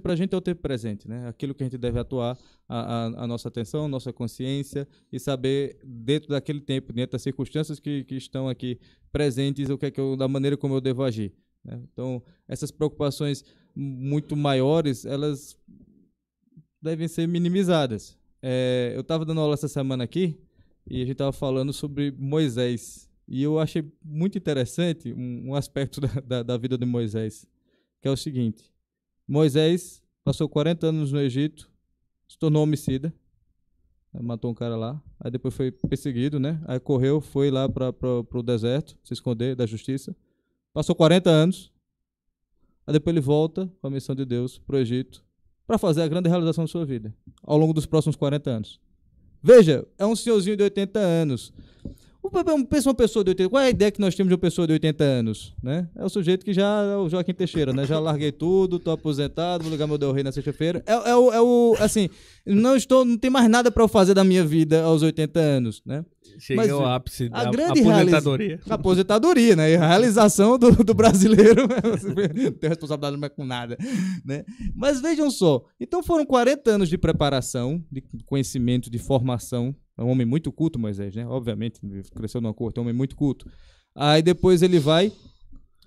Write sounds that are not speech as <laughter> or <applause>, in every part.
para a gente é o tempo presente, né? Aquilo que a gente deve atuar a, a, a nossa atenção, a nossa consciência e saber dentro daquele tempo, dentro das circunstâncias que, que estão aqui presentes, o que é que eu, da maneira como eu devo agir. Né? Então, essas preocupações muito maiores, elas devem ser minimizadas. É, eu estava dando aula essa semana aqui e a gente estava falando sobre Moisés. E eu achei muito interessante um, um aspecto <laughs> da, da, da vida de Moisés, que é o seguinte Moisés passou 40 anos no Egito, se tornou homicida, matou um cara lá, aí depois foi perseguido, né? Aí correu, foi lá para o deserto, se esconder da justiça. Passou 40 anos, aí depois ele volta com a missão de Deus para o Egito, para fazer a grande realização de sua vida, ao longo dos próximos 40 anos. Veja, é um senhorzinho de 80 anos. Pensa uma pessoa de 80 Qual é a ideia que nós temos de uma pessoa de 80 anos? Né? É o sujeito que já é o Joaquim Teixeira, né? Já larguei tudo, tô aposentado, vou ligar meu Del Rey na sexta-feira. É, é, o, é o. Assim, não estou. Não tem mais nada para eu fazer da minha vida aos 80 anos, né? Chega ao ápice a da grande aposentadoria. Realiza... Aposentadoria, né? E a realização do, do brasileiro. <laughs> não tem responsabilidade mais com nada, né? Mas vejam só. Então foram 40 anos de preparação, de conhecimento, de formação é um homem muito culto, Moisés, né? Obviamente, cresceu numa corte, é um homem muito culto. Aí depois ele vai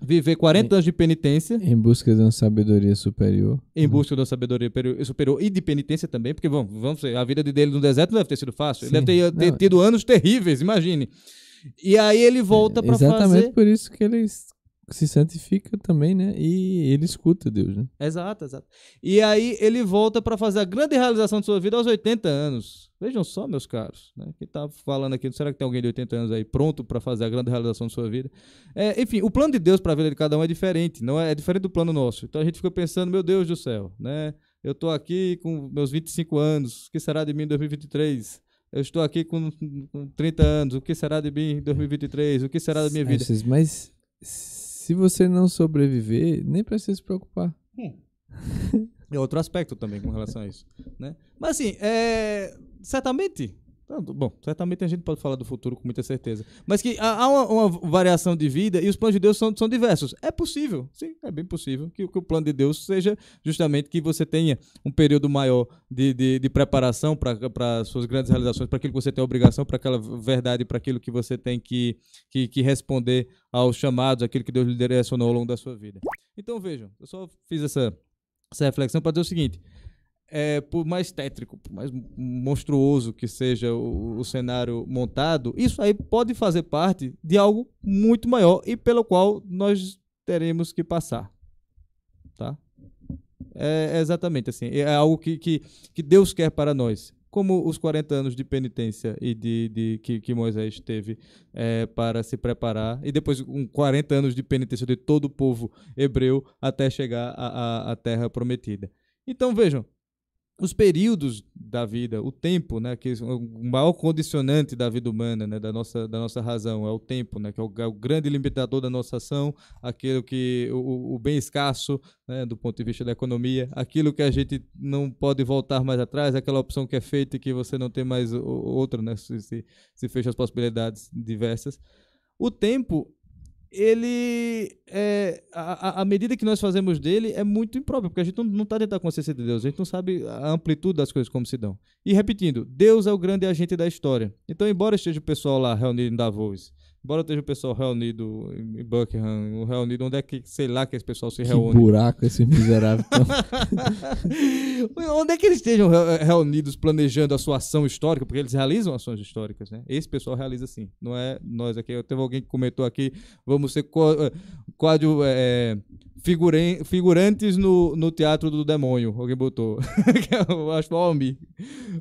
viver 40 em, anos de penitência. Em busca de uma sabedoria superior. Em busca de uma sabedoria superior e de penitência também, porque bom, vamos ver, a vida dele no deserto não deve ter sido fácil. Sim. Ele deve ter, ter não, tido anos terríveis, imagine. E aí ele volta é, para fazer... Exatamente por isso que ele se santifica também, né? E ele escuta Deus, né? Exato, exato. E aí ele volta para fazer a grande realização de sua vida aos 80 anos. Vejam só, meus caros, né? Quem tá falando aqui, será que tem alguém de 80 anos aí pronto para fazer a grande realização de sua vida? É, enfim, o plano de Deus para a vida de cada um é diferente, não é, é diferente do plano nosso. Então a gente fica pensando, meu Deus do céu, né? Eu tô aqui com meus 25 anos, o que será de mim em 2023? Eu estou aqui com 30 anos, o que será de mim em 2023? O que será da minha vida? Mas se você não sobreviver, nem precisa se preocupar. Hum. é outro aspecto também com relação a isso. Né? Mas assim, é, certamente ah, bom, certamente a gente pode falar do futuro com muita certeza. Mas que há uma, uma variação de vida e os planos de Deus são, são diversos. É possível, sim, é bem possível que, que, o plano de Deus seja justamente que você tenha um período maior de, de, de preparação para suas grandes realizações, para aquilo que você tem obrigação, para aquela verdade, para aquilo que você tem que, que, que responder aos chamados, aquilo que Deus lhe direcionou ao longo da sua vida. Então vejam, eu só fiz essa, essa reflexão para dizer o seguinte: é, por mais tétrico, por mais monstruoso que seja o, o cenário montado, isso aí pode fazer parte de algo muito maior e pelo qual nós teremos que passar. Tá? É, é exatamente assim. É, é algo que, que, que, Deus quer para nós. Como os 40 anos de penitência e de, de que, que, Moisés teve é, para se preparar, e depois um 40 anos de penitência de todo o povo hebreu até chegar à, à terra prometida. Então vejam, os períodos da vida, o tempo, né, que é o maior condicionante da vida humana, né, da nossa da nossa razão, é o tempo, né, que é o, é o grande limitador da nossa ação, aquilo que o, o bem escasso, né, do ponto de vista da economia, aquilo que a gente não pode voltar mais atrás, aquela opção que é feita e que você não tem mais outra, né, se, se, se fecha as possibilidades diversas. O tempo ele é a, a, medida que nós fazemos dele é muito imprópria, porque a gente não está dentro da consciência de Deus, a gente não sabe a amplitude das coisas como se dão. E repetindo, Deus é o grande agente da história. Então, embora esteja o pessoal lá reunido em Davos Embora esteja o pessoal reunido em Buckingham, reunido onde é que, sei lá, que esse pessoal se reúne. Que buraco esse miserável. <laughs> onde é que eles estejam eh, reunidos planejando a sua ação histórica, porque eles realizam ações históricas, né? Esse pessoal realiza assim, não é nós aqui. Teve alguém que comentou aqui, vamos ser código. Eh, quadro, é, figurin figurantes no, no Teatro do Demônio, alguém botou. <laughs> É acho que é o Almi.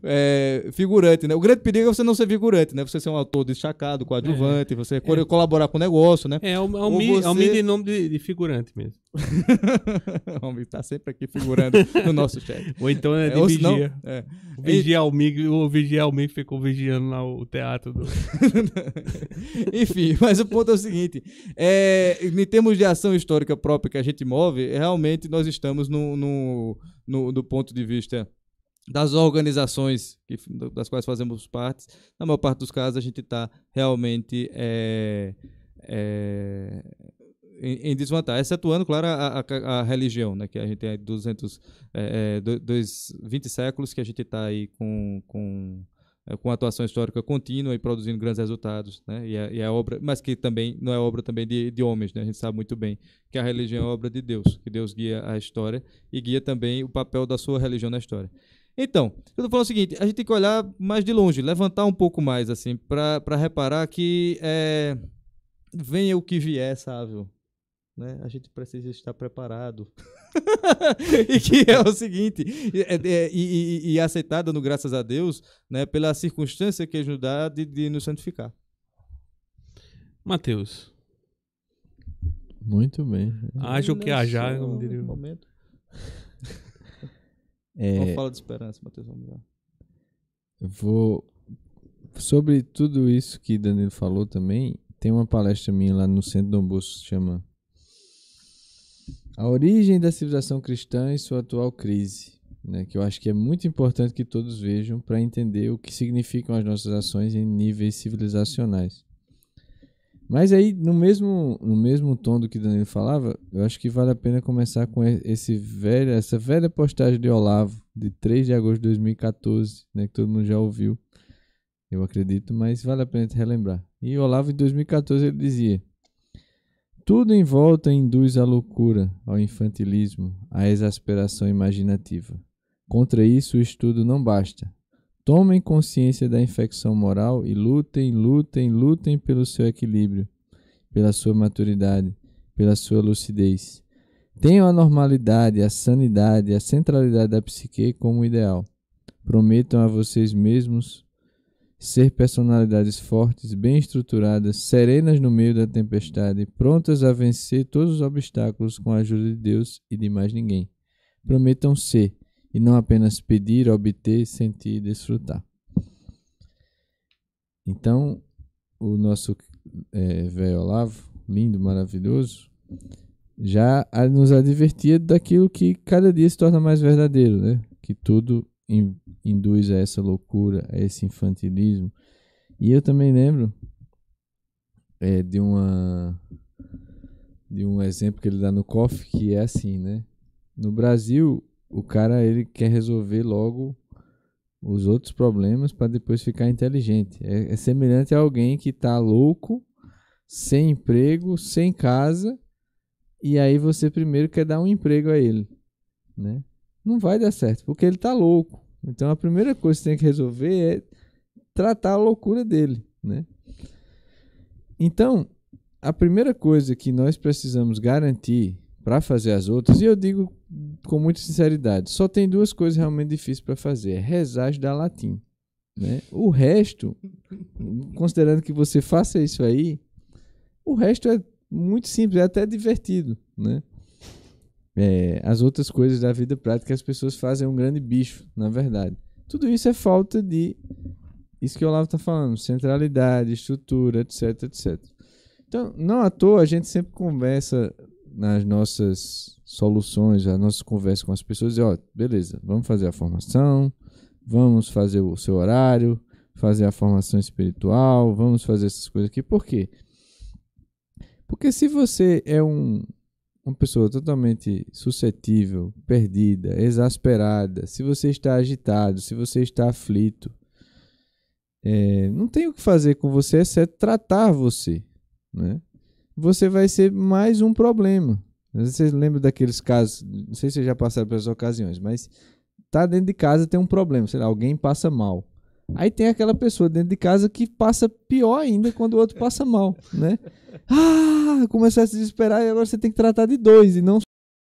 É, figurante, né? O grande perigo é você não ser figurante, né? Você ser um autor destacado, coadjuvante, é, você é. colaborar com o negócio, né? É, o Ou você... Almi nome de, de figurante mesmo. <laughs> o homem está sempre aqui figurando no nosso chat. Ou então é, é de é, vigia. Senão, é. O vigia o vigia ficou vigiando lá o teatro do... <laughs> Enfim, mas o ponto é o seguinte: é, em termos de ação histórica própria que a gente move, realmente nós estamos no, no, no do ponto de vista das organizações que, das quais fazemos parte. Na maior parte dos casos, a gente está realmente é, é, em, desvantagem, excetuando, claro, a, a, a, religião, né? que a gente tem 200, é, é, dois, 20 séculos que a gente está aí com, com, é, com atuação histórica contínua e produzindo grandes resultados, né? e, a é, e é obra, mas que também não é obra também de, de homens, né? a gente sabe muito bem que a religião é obra de Deus, que Deus guia a história e guia também o papel da sua religião na história. Então, eu estou falando é o seguinte, a gente tem que olhar mais de longe, levantar um pouco mais, assim, para reparar que é, venha o que vier, sabe? né? A gente precisa estar preparado. <laughs> e que é o seguinte, é, é, e, e, e no graças a Deus, né? Pela circunstância que ajudar de, de nos santificar. Mateus. Muito bem. Haja o que haja, um Momento. É... fala de esperança, Matheus. Vamos lá. Vou. Sobre tudo isso que Danilo falou também, tem uma palestra minha lá no Centro Dom Bosco que chama a origem da civilização cristã e sua atual crise, né, que eu acho que é muito importante que todos vejam para entender o que significam as nossas ações em níveis civilizacionais. Mas aí, no mesmo, no mesmo tom do que Danilo falava, eu acho que vale a pena começar com esse velho, essa velha postagem de Olavo, de 3 de agosto de 2014, né, que todo mundo já ouviu, eu acredito, mas vale a pena relembrar. E Olavo, em 2014, ele dizia: tudo em volta induz à loucura, ao infantilismo, à exasperação imaginativa. Contra isso, o estudo não basta. Tomem consciência da infecção moral e lutem, lutem, lutem pelo seu equilíbrio, pela sua maturidade, pela sua lucidez. Tenham a normalidade, a sanidade, a centralidade da psique como ideal. Prometam a vocês mesmos ser personalidades fortes, bem estruturadas, serenas no meio da tempestade, prontas a vencer todos os obstáculos com a ajuda de Deus e de mais ninguém. Prometam ser, e não apenas pedir, obter, sentir e desfrutar. Então, o nosso é, velho Olavo, lindo, maravilhoso, já nos advertia daquilo que cada dia se torna mais verdadeiro, né? Que tudo induz a essa loucura, a esse infantilismo. E eu também lembro é, de uma de um exemplo que ele dá no COF que é assim, né? No Brasil, o cara ele quer resolver logo os outros problemas para depois ficar inteligente. É, é semelhante a alguém que está louco, sem emprego, sem casa, e aí você primeiro quer dar um emprego a ele, né? não vai dar certo, porque ele tá louco. Então a primeira coisa que você tem que resolver é tratar a loucura dele, né? Então, a primeira coisa que nós precisamos garantir para fazer as outras, e eu digo com muita sinceridade, só tem duas coisas realmente difíceis para fazer, é rezar e dar latim, né? O resto, considerando que você faça isso aí, o resto é muito simples, é até divertido, né? é, as outras coisas da vida prática as pessoas fazem um grande bicho, na verdade. Tudo isso é falta de isso que o Olavo está falando, centralidade, estrutura, etc, etc. Então, não à toa a gente sempre conversa nas nossas soluções, as nossas conversas com as pessoas, e ó, beleza, vamos fazer a formação, vamos fazer o seu horário, fazer a formação espiritual, vamos fazer essas coisas aqui. Por quê? Porque se você é um uma pessoa totalmente suscetível, perdida, exasperada, se você está agitado, se você está aflito, é, não tem o que fazer com você exceto tratar você. Né? Você vai ser mais um problema. Vocês lembram daqueles casos, não sei se já passaram pelas ocasiões, mas tá dentro de casa tem um problema, sei lá, alguém passa mal. Aí tem aquela pessoa dentro de casa que passa pior ainda quando o outro passa mal, né? Ah, começou a se desesperar e agora você tem que tratar de dois e não